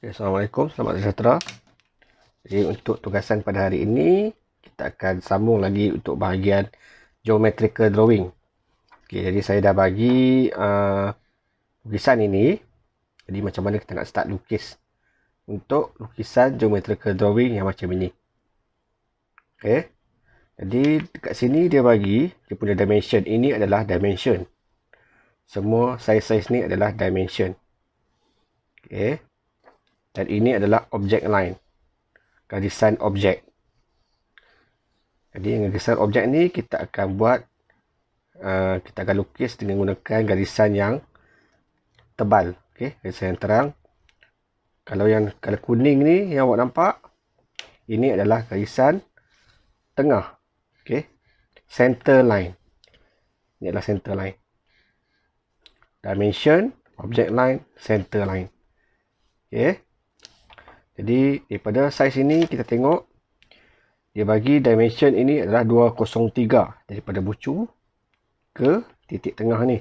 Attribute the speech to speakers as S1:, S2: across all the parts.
S1: Okay, Assalamualaikum, selamat sejahtera. Jadi untuk tugasan pada hari ini, kita akan sambung lagi untuk bahagian geometrical drawing. Okay, jadi saya dah bagi uh, lukisan ini. Jadi macam mana kita nak start lukis untuk lukisan geometrical drawing yang macam ini. Okay. Jadi dekat sini dia bagi, dia punya dimension. Ini adalah dimension. Semua size-size ni adalah dimension. Okay dan ini adalah object line garisan objek jadi yang garisan objek ni kita akan buat uh, kita akan lukis dengan menggunakan garisan yang tebal okay? garisan yang terang kalau yang kalau kuning ni yang awak nampak ini adalah garisan tengah okay? center line ini adalah center line dimension object line center line okay? Jadi daripada saiz ini kita tengok dia bagi dimension ini adalah 203 daripada bucu ke titik tengah ni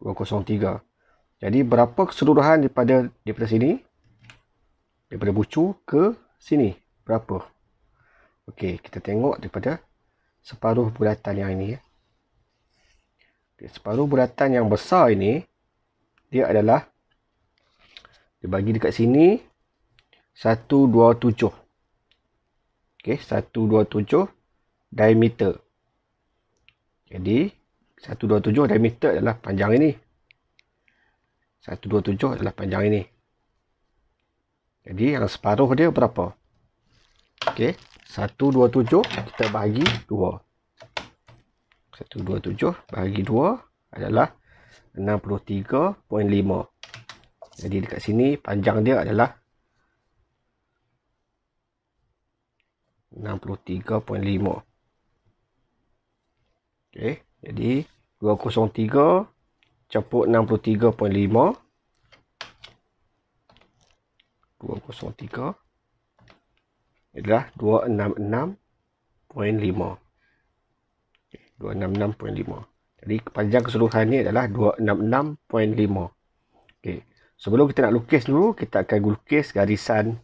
S1: 203. Jadi berapa keseluruhan daripada daripada sini daripada bucu ke sini berapa? Okey, kita tengok daripada separuh bulatan yang ini ya. separuh bulatan yang besar ini dia adalah dia bagi dekat sini 127 okey 127 diameter jadi 127 diameter adalah panjang ini 127 adalah panjang ini jadi yang separuh dia berapa okey 127 kita bahagi 2 127 bahagi 2 adalah 63.5 jadi dekat sini panjang dia adalah 63.5 ok jadi 203 campur 63.5 203 adalah 266.5 266.5 jadi panjang keseluruhan ni adalah 266.5 ok sebelum kita nak lukis dulu kita akan lukis garisan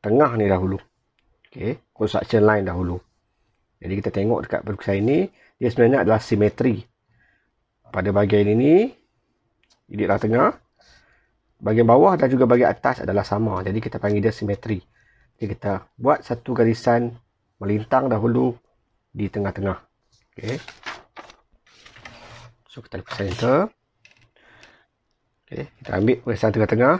S1: tengah ni dahulu okay, construction line dahulu. Jadi kita tengok dekat perlukisan ini, dia sebenarnya adalah simetri. Pada bahagian ini, ini adalah tengah. Bahagian bawah dan juga bahagian atas adalah sama. Jadi kita panggil dia simetri. Jadi kita buat satu garisan melintang dahulu di tengah-tengah. Okay. So kita lukis center. Okay, kita ambil garisan tengah-tengah.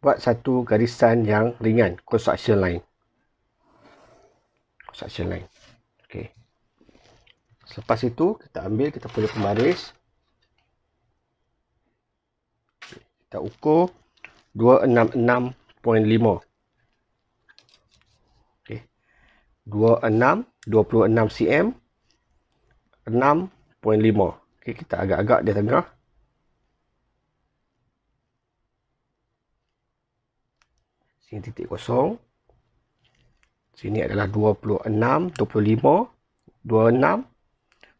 S1: Buat satu garisan yang ringan, construction line section lain ok selepas itu kita ambil kita punya pembaris kita ukur 266.5 ok 26 26cm 6.5 ok kita agak-agak dia tengah sini titik kosong Sini adalah 26, 25, 26,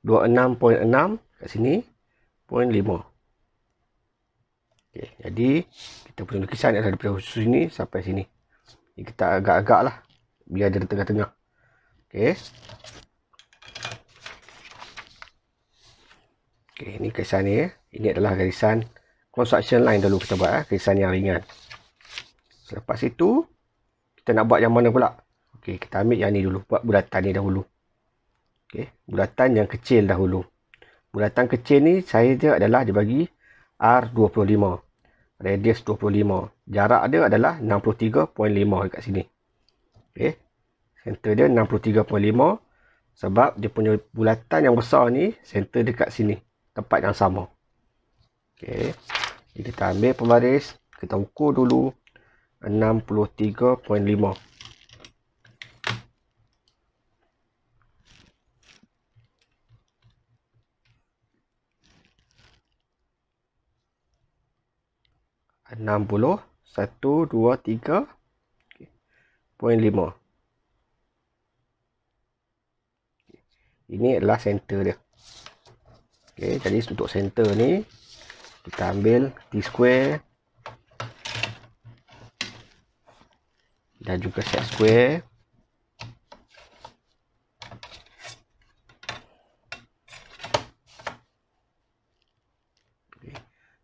S1: 26.6 kat sini, 0.5. Okay, jadi, kita punya lukisan adalah daripada sini sampai sini. Ini kita agak-agak lah, biar dia di tengah-tengah. Okay. Okay, ini kesan ni. Ini adalah garisan construction line dulu kita buat. Eh. yang ringan. Selepas itu, kita nak buat yang mana pula? Okey, kita ambil yang ni dulu. Buat bulatan ni dahulu. Okey, bulatan yang kecil dahulu. Bulatan kecil ni saya dia adalah dia bagi R25. Radius 25. Jarak dia adalah 63.5 dekat sini. Okey. Center dia 63.5 sebab dia punya bulatan yang besar ni center dekat sini. Tempat yang sama. Okey. Kita ambil pembaris, kita ukur dulu 63.5. 60 1 2 3 okey 0.5 ini adalah center dia okey jadi untuk center ni kita ambil t square dan juga set square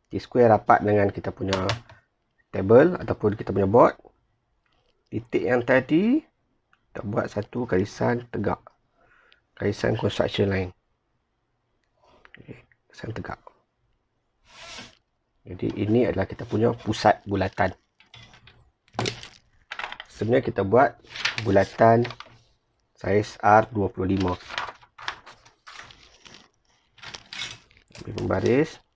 S1: T square rapat dengan kita punya table ataupun kita punya board. Titik yang tadi, kita buat satu garisan tegak. Garisan construction line. Garisan tegak. Jadi, ini adalah kita punya pusat bulatan. Sebenarnya, kita buat bulatan saiz R25. Lebih membaris. Lebih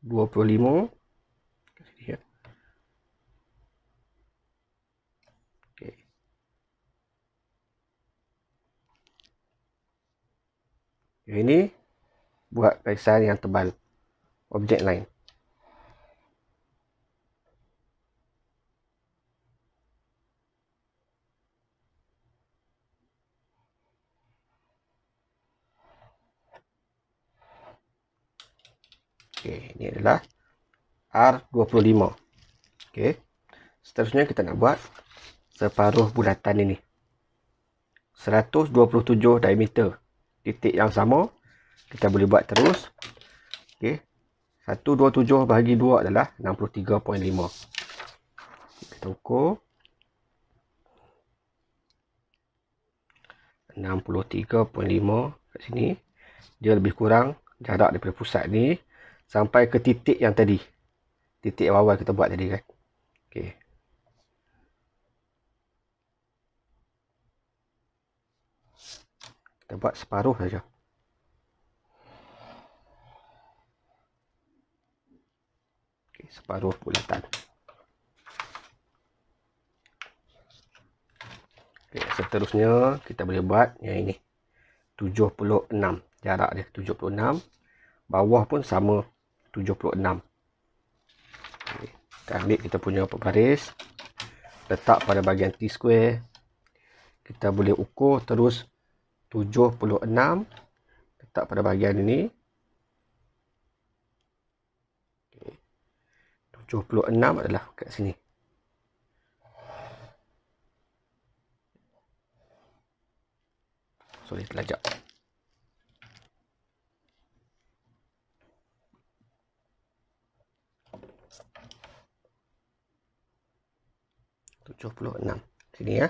S1: 25 okay. ini buat kaisan yang tebal objek lain. Okey, ini adalah R25. Okey. Seterusnya kita nak buat separuh bulatan ini. 127 diameter. Titik yang sama. Kita boleh buat terus. Okey. 127 bahagi 2 adalah 63.5. Kita ukur. 63.5 kat sini. Dia lebih kurang jarak daripada pusat ni sampai ke titik yang tadi titik yang awal kita buat tadi kan okey kita buat separuh saja okey separuh bulatan okey seterusnya kita boleh buat yang ini 76 jarak dia 76 bawah pun sama 76 okay. kita ambil kita punya baris letak pada bahagian T square kita boleh ukur terus 76 letak pada bahagian ini okay. 76 adalah kat sini sorry telajak 76 sini ya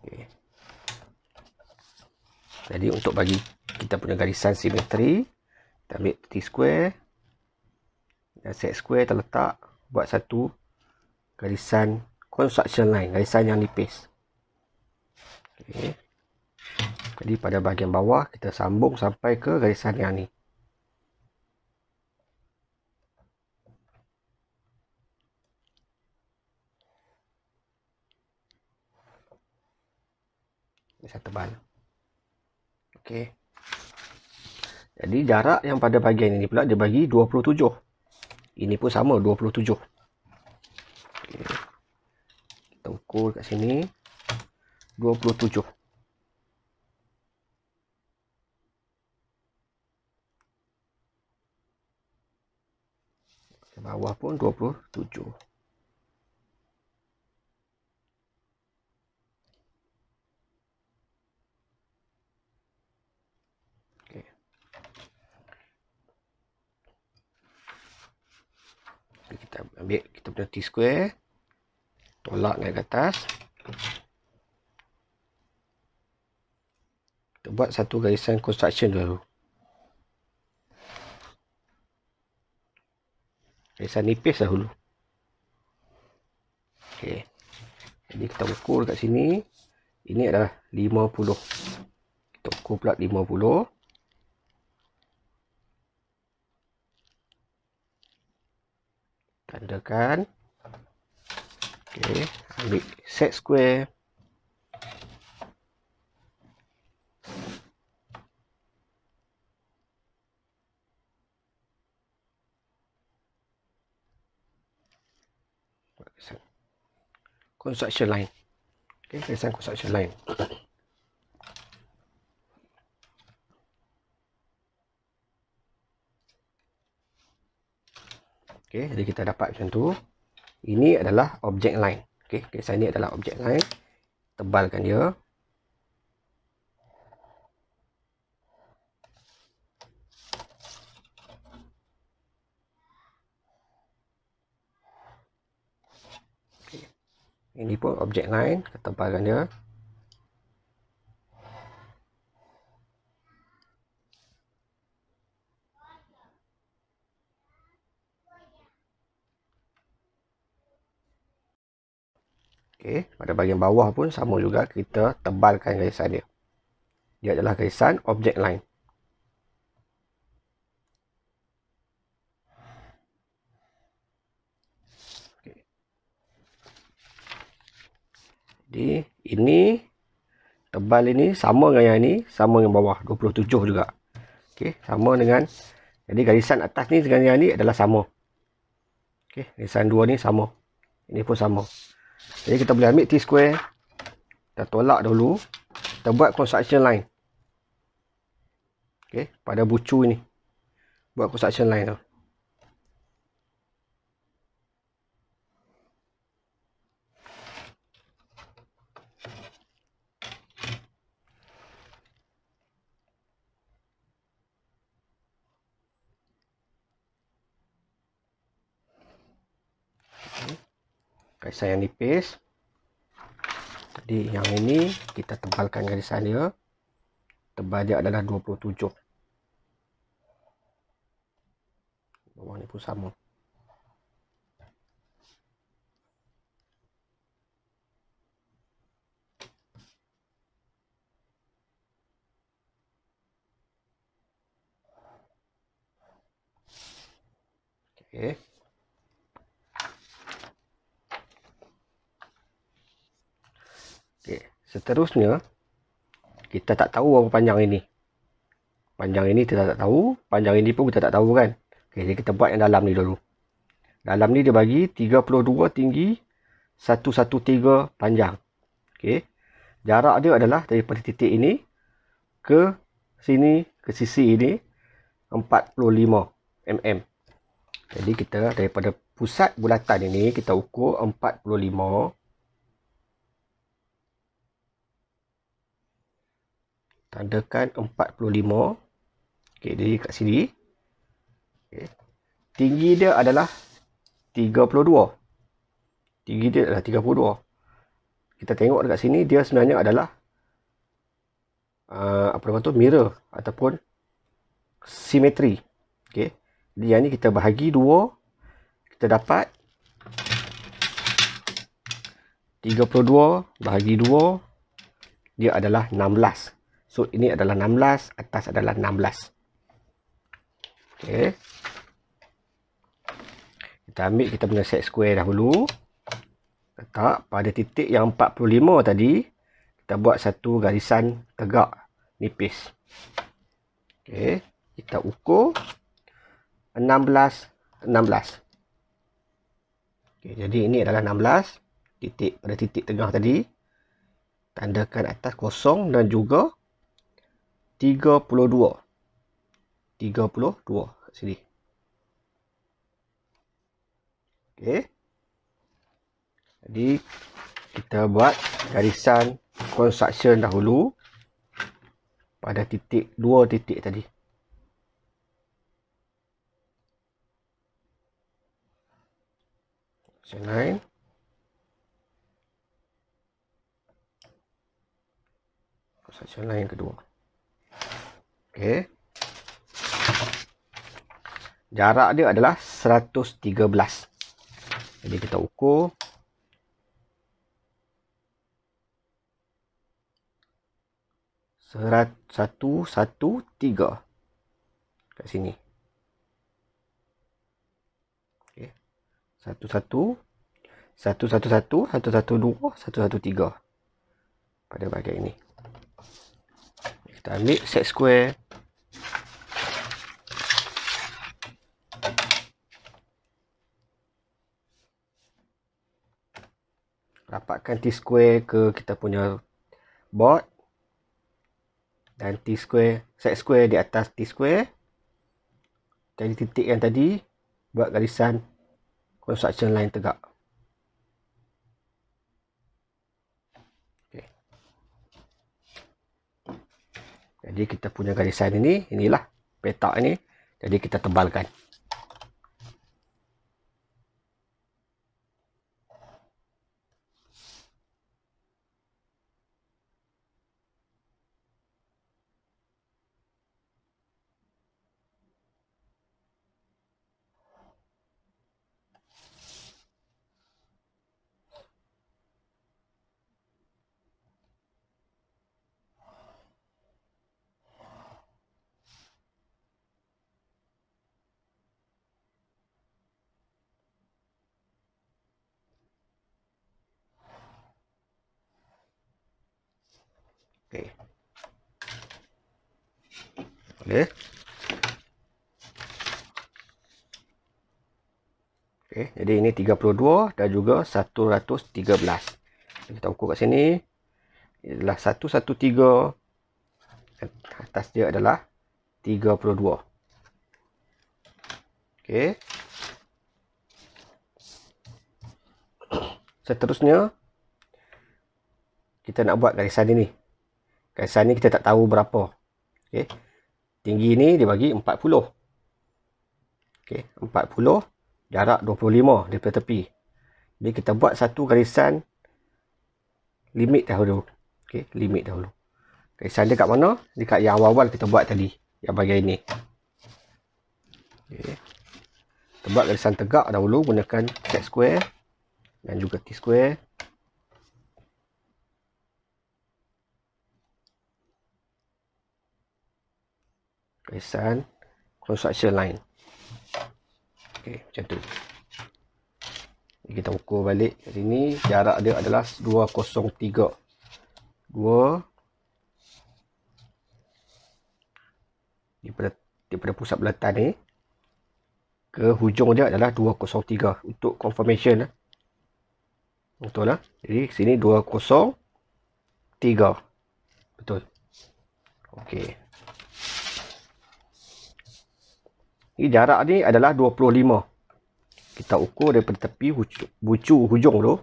S1: okay. jadi untuk bagi kita punya garisan simetri kita ambil t square dan set square terletak buat satu garisan construction line garisan yang nipis okay. jadi pada bahagian bawah kita sambung sampai ke garisan yang ni besar tebal. Okey. Jadi jarak yang pada bahagian ini pula dia bagi 27. Ini pun sama 27. Okey. Kita ukur kat sini 27. Bawah pun 27. ambil kita punya T-square tolak naik ke atas kita buat satu garisan construction dulu garisan nipis dahulu Okay, jadi kita ukur kat sini ini adalah 50 kita ukur pula 50 tandakan okey ambil set square construction line okey kesan construction line Okey, jadi kita dapat macam tu. Ini adalah objek line. Okey, okay, saya adalah objek line. Tebalkan dia. Okay. Ini pun objek line. Ketebalkan dia. pada bahagian bawah pun sama juga kita tebalkan garisan dia. Dia adalah garisan objek lain. Jadi ini tebal ini sama dengan yang ini, sama dengan bawah 27 juga. Okey, sama dengan jadi garisan atas ni dengan yang ni adalah sama. Okey, garisan dua ni sama. Ini pun sama. Jadi kita boleh ambil T-square. Kita tolak dulu. Kita buat construction line. Okay. Pada bucu ini, Buat construction line tu. kaisan yang nipis jadi yang ini kita tebalkan garisan dia tebal dia adalah 27 bawah ni pun sama Okay. seterusnya kita tak tahu apa panjang ini panjang ini kita tak tahu panjang ini pun kita tak tahu kan okay, jadi kita buat yang dalam ni dulu dalam ni dia bagi 32 tinggi 113 panjang okay. jarak dia adalah daripada titik ini ke sini ke sisi ini 45 mm jadi kita daripada pusat bulatan ini kita ukur 45 tandakan 45 okey jadi kat sini okey tinggi dia adalah 32 tinggi dia adalah 32 kita tengok dekat sini dia sebenarnya adalah uh, apa nama tu mirror ataupun simetri okey Dia ni kita bahagi 2 kita dapat 32 bahagi 2 dia adalah 16 So ini adalah 16, atas adalah 16. Okey. Kita ambil kita punya set square dahulu. Letak pada titik yang 45 tadi, kita buat satu garisan tegak nipis. Okey, kita ukur 16 16. Okey, jadi ini adalah 16 titik pada titik tengah tadi. Tandakan atas kosong dan juga 32 kat sini ok jadi kita buat garisan construction dahulu pada titik dua titik tadi section 9 section 9 yang kedua Okey. Jarak dia adalah 113. Jadi kita ukur. Serat 1, 1, 3. Kat sini. Okey. 1, satu satu satu satu satu 1, 2. satu 1, 3. Pada bahagian ini. Kita ambil set square. rapatkan T-square ke kita punya board dan T-square, set square di atas T-square dari titik yang tadi buat garisan construction line tegak jadi kita punya garisan ini inilah petak ini jadi kita tebalkan ni. Okey. Okey, jadi ini 32 dan juga 113. Kita ukur kat sini. Ini adalah 113. Atas dia adalah 32. Okey. Seterusnya kita nak buat garisan ini. Kat sana kita tak tahu berapa. Okey. Tinggi ni dia bagi 40. Okey, 40 jarak 25 daripada tepi. Jadi kita buat satu garisan limit dahulu. Okey, limit dahulu. Garisan dia kat mana? Dekat yang awal-awal kita buat tadi, yang bahagian ini. Okey. Kita buat garisan tegak dahulu gunakan set square dan juga T square. kesan construction line ok macam tu kita ukur balik kat sini jarak dia adalah 203 203 daripada, daripada pusat belatan ni ke hujung dia adalah 203 untuk confirmation lah. betul lah jadi sini 203 betul Okey. Ini jarak ni adalah 25. Kita ukur daripada tepi bucu hujung tu.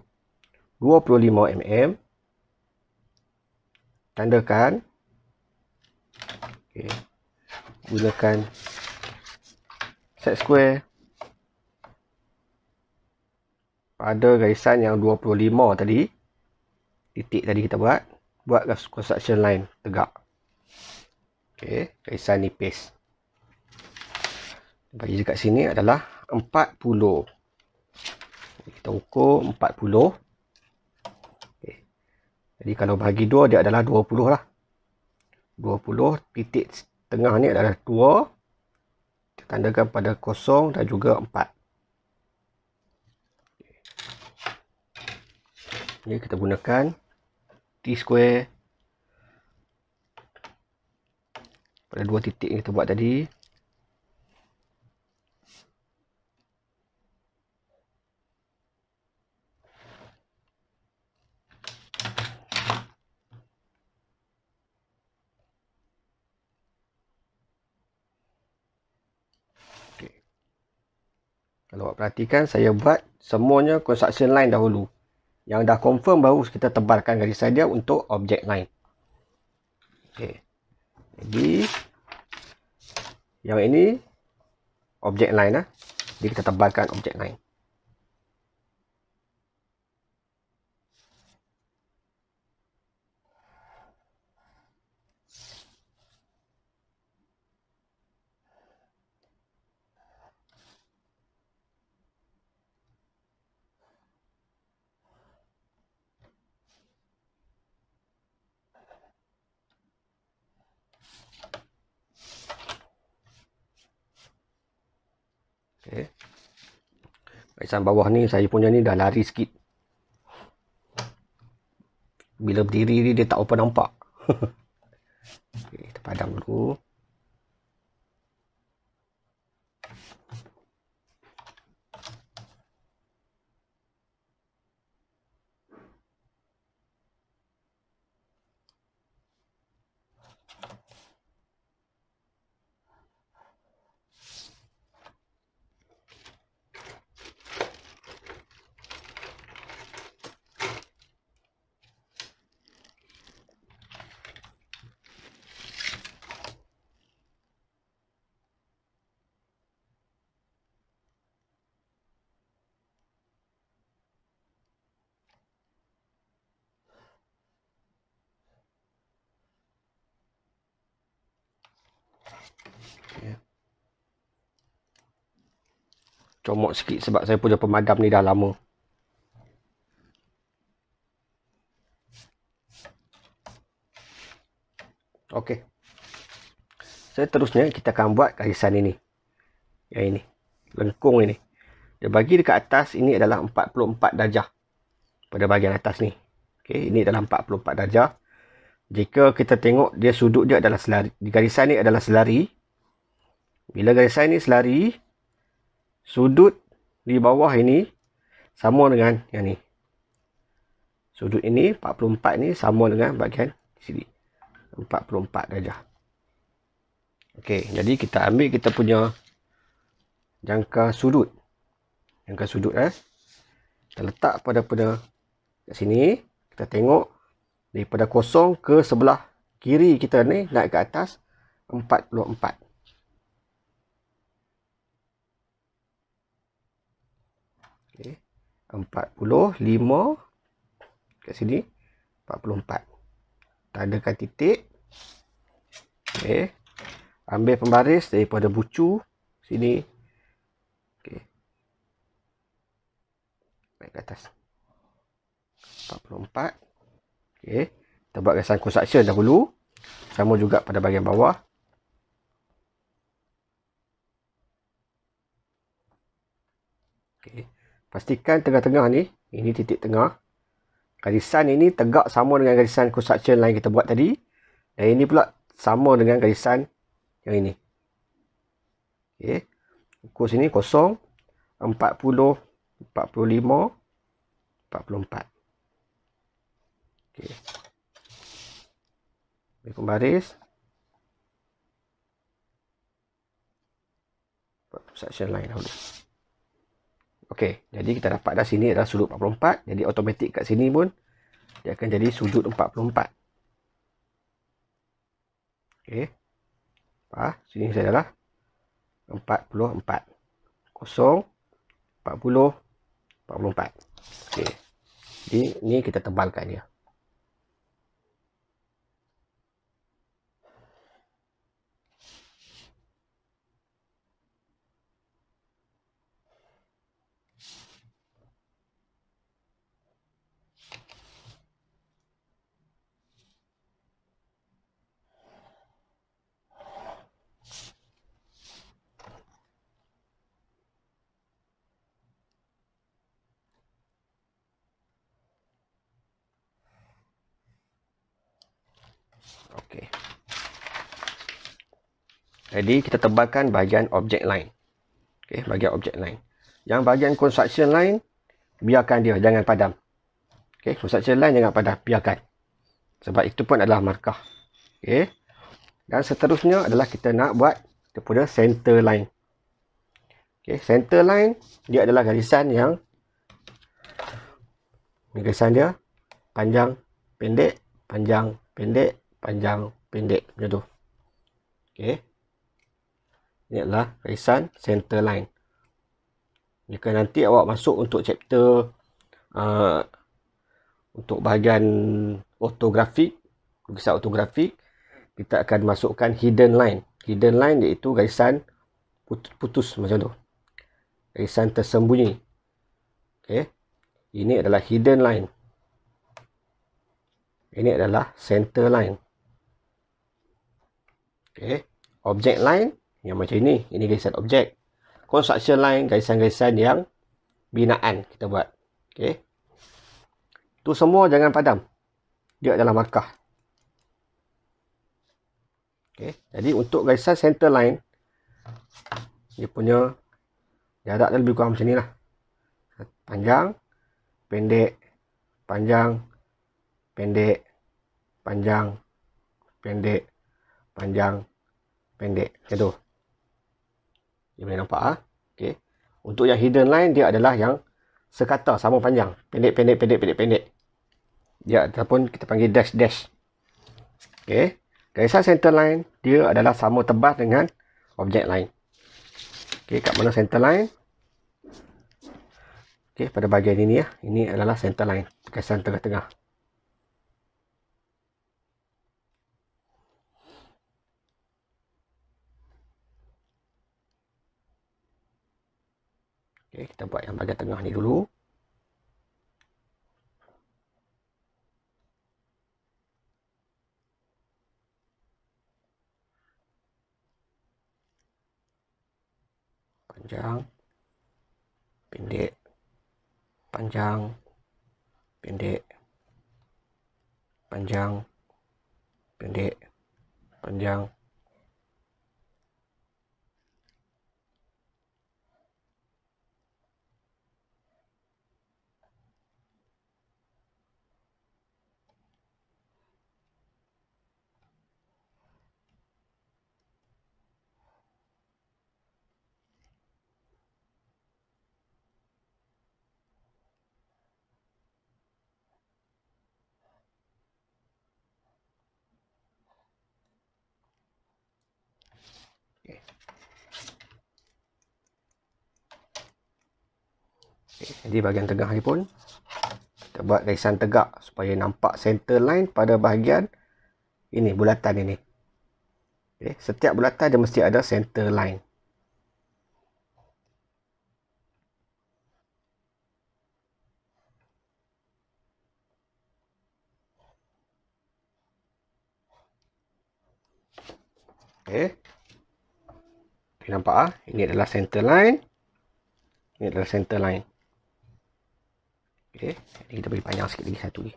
S1: 25 mm. Tandakan. Okay. Gunakan set square. Pada garisan yang 25 tadi. Titik tadi kita buat. Buat construction line tegak. Okay. Garisan ni paste bagi dekat sini adalah 40 kita ukur 40 okay. jadi kalau bagi 2 dia adalah 20 lah 20 titik tengah ni adalah 2 ditandakan pada kosong dan juga 4 okay. ni kita gunakan t square pada 2 titik yang kita buat tadi awak perhatikan saya buat semuanya construction line dahulu. Yang dah confirm baru kita tebalkan garis dia untuk objek line. Okey. Jadi yang ini objek line lah. Jadi kita tebalkan objek line. lapisan bawah ni saya punya ni dah lari sikit bila berdiri ni dia tak apa nampak okay, kita padam dulu comot sikit sebab saya punya pemadam ni dah lama. Okey. Seterusnya kita akan buat kaisan ini. Yang ini. Lengkung ini. Dia bagi dekat atas ini adalah 44 darjah. Pada bahagian atas ni. Okey, ini adalah 44 darjah. Jika kita tengok dia sudut dia adalah selari. Di garisan ni adalah selari. Bila garisan ni selari, sudut di bawah ini sama dengan yang ni. Sudut ini 44 ni sama dengan bahagian sini. 44 darjah. Okey, jadi kita ambil kita punya jangka sudut. Jangka sudut eh. Kita letak pada pada kat sini, kita tengok daripada kosong ke sebelah kiri kita ni naik ke atas 44. 45 kat sini 44 tandakan titik okey ambil pembaris daripada bucu sini okey naik ke atas 44 okey kita buat kesan construction dahulu sama juga pada bahagian bawah Pastikan tengah-tengah ni, ini titik tengah. Garisan ini tegak sama dengan garisan construction line kita buat tadi. Dan ini pula sama dengan garisan yang ini. Okey. Ukur sini kosong. 40, 45, 44. Okey. Ambil pembaris. Buat construction line dahulu. Okey. Okey, jadi kita dapat dah sini adalah sudut 44. Jadi automatik kat sini pun dia akan jadi sudut 44. Okey. Ah, sini saya adalah 44. Kosong 40 44. Okey. Jadi ni kita tebalkan dia. Okey. Jadi kita tebalkan bahagian object line. Okey, bahagian object line. Yang bahagian construction line biarkan dia jangan padam. Okey, construction line jangan padam, biarkan. Sebab itu pun adalah markah. Okey. Dan seterusnya adalah kita nak buat kepada center line. Okey, center line dia adalah garisan yang garisan dia panjang pendek, panjang pendek, panjang, pendek macam tu. Okey. Ini adalah garisan center line. Jika nanti awak masuk untuk chapter uh, untuk bahagian ortografik, lukisan ortografik, kita akan masukkan hidden line. Hidden line iaitu garisan putus, putus macam tu. Garisan tersembunyi. Okey. Ini adalah hidden line. Ini adalah center line okay. object line yang macam ini ini garisan objek construction line garisan-garisan yang binaan kita buat okey tu semua jangan padam dia adalah markah okey jadi untuk garisan center line dia punya jarak dia lebih kurang macam lah. panjang pendek panjang pendek panjang pendek panjang, pendek, macam tu. Dia boleh nampak ah. Okey. Untuk yang hidden line dia adalah yang sekata sama panjang, pendek pendek pendek pendek pendek. Ya ataupun kita panggil dash dash. Okey. Garisan center line dia adalah sama tebal dengan object line. Okey, kat mana center line? Okey, pada bahagian ini ya. Ini adalah center line, garisan tengah-tengah. Okay, kita buat yang bahagian tengah ni dulu. Panjang, pendek, panjang, pendek, panjang, pendek, panjang. Pendek, panjang. Jadi bahagian tengah ni pun kita buat lesan tegak supaya nampak center line pada bahagian ini bulatan ini. Okay. Setiap bulatan dia mesti ada center line. Okay. Okay, nampak ah ini adalah center line. Ini adalah center line. Okay. Jadi kita bagi panjang sikit lagi satu ni.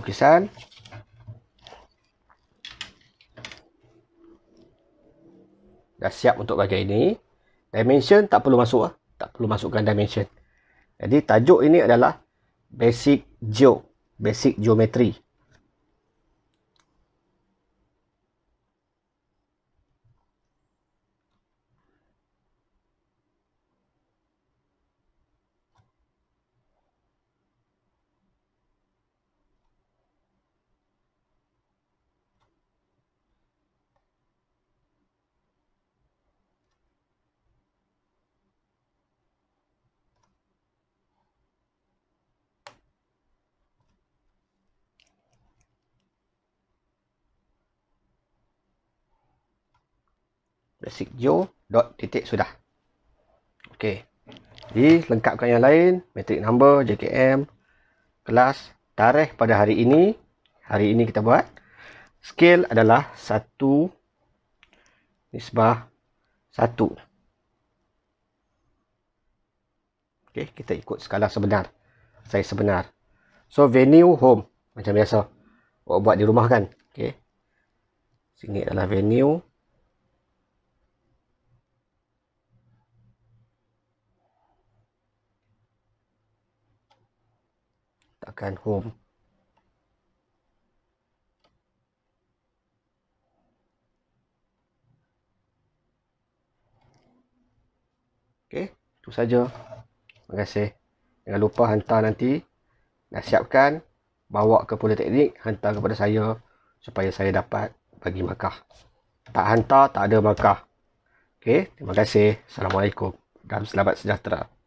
S1: lukisan dah siap untuk bahagian ini dimension tak perlu masuk lah. tak perlu masukkan dimension jadi tajuk ini adalah basic geo basic geometry Classic Joe dot titik sudah. Okey. Jadi lengkapkan yang lain, metric number, JKM, kelas, tarikh pada hari ini. Hari ini kita buat. Scale adalah 1 nisbah 1. Okey, kita ikut skala sebenar. Saya sebenar. So venue home macam biasa. Buat buat di rumah kan. Okey. Sini adalah venue akan home. Okey, tu saja. Terima kasih. Jangan lupa hantar nanti. Dah siapkan, bawa ke politeknik, hantar kepada saya supaya saya dapat bagi markah. Tak hantar, tak ada markah. Okey, terima kasih. Assalamualaikum dan selamat sejahtera.